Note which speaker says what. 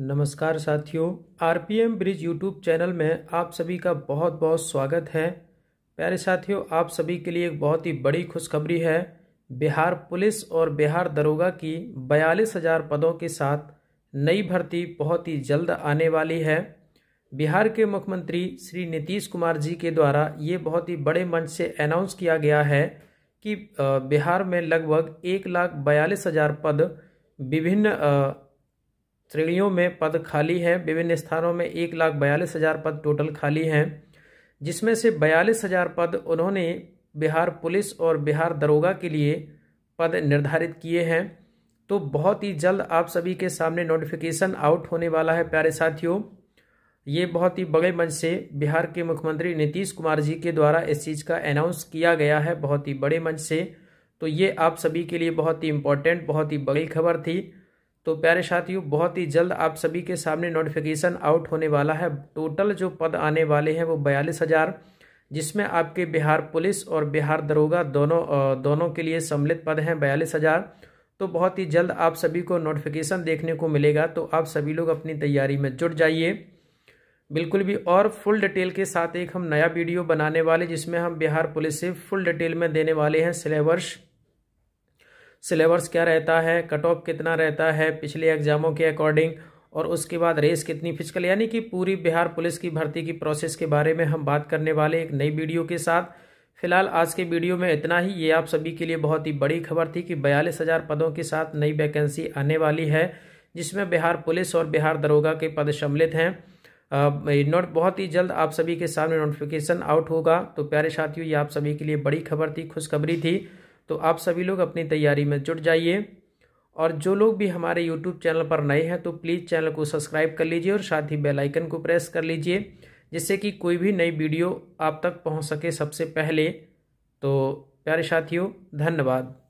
Speaker 1: नमस्कार साथियों RPM bridge YouTube channel में आप सभी का बहुत बहुत स्वागत है प्यारे साथियों आप सभी के लिए एक बहुत ही बड़ी खुशखबरी है बिहार पुलिस और बिहार दरोगा की बयालीस हज़ार पदों के साथ नई भर्ती बहुत ही जल्द आने वाली है बिहार के मुख्यमंत्री श्री नीतीश कुमार जी के द्वारा ये बहुत ही बड़े मंच से अनाउंस किया गया है कि बिहार में लगभग एक लाख बयालीस हज़ार पद विभिन्न श्रेणियों में पद खाली हैं विभिन्न स्थानों में एक लाख बयालीस हज़ार पद टोटल खाली हैं जिसमें से बयालीस हज़ार पद उन्होंने बिहार पुलिस और बिहार दरोगा के लिए पद निर्धारित किए हैं तो बहुत ही जल्द आप सभी के सामने नोटिफिकेशन आउट होने वाला है प्यारे साथियों ये बहुत ही बड़े मंच से बिहार के मुख्यमंत्री नीतीश कुमार जी के द्वारा इस चीज़ का अनाउंस किया गया है बहुत ही बड़े मंच से तो ये आप सभी के लिए बहुत ही इम्पोर्टेंट बहुत ही बड़ी खबर थी तो प्यारे साथियों बहुत ही जल्द आप सभी के सामने नोटिफिकेशन आउट होने वाला है टोटल जो पद आने वाले हैं वो बयालीस हज़ार जिसमें आपके बिहार पुलिस और बिहार दरोगा दोनों दोनों के लिए सम्मिलित पद हैं बयालीस हज़ार तो बहुत ही जल्द आप सभी को नोटिफिकेशन देखने को मिलेगा तो आप सभी लोग अपनी तैयारी में जुट जाइए बिल्कुल भी और फुल डिटेल के साथ एक हम नया वीडियो बनाने वाले जिसमें हम बिहार पुलिस से फुल डिटेल में देने वाले हैं सिलेबस सिलेबस क्या रहता है कट ऑफ कितना रहता है पिछले एग्जामों के अकॉर्डिंग और उसके बाद रेस कितनी फिजिकल यानी कि पूरी बिहार पुलिस की भर्ती की प्रोसेस के बारे में हम बात करने वाले एक नई वीडियो के साथ फिलहाल आज के वीडियो में इतना ही ये आप सभी के लिए बहुत ही बड़ी खबर थी कि बयालीस हज़ार पदों के साथ नई वैकेंसी आने वाली है जिसमें बिहार पुलिस और बिहार दरोगा के पद सम्मिलित हैं नोट बहुत ही जल्द आप सभी के सामने नोटिफिकेशन आउट होगा तो प्यारे साथियों ये आप सभी के लिए बड़ी खबर थी खुशखबरी थी तो आप सभी लोग अपनी तैयारी में जुट जाइए और जो लोग भी हमारे यूट्यूब चैनल पर नए हैं तो प्लीज़ चैनल को सब्सक्राइब कर लीजिए और साथ ही बेल आइकन को प्रेस कर लीजिए जिससे कि कोई भी नई वीडियो आप तक पहुंच सके सबसे पहले तो प्यारे साथियों धन्यवाद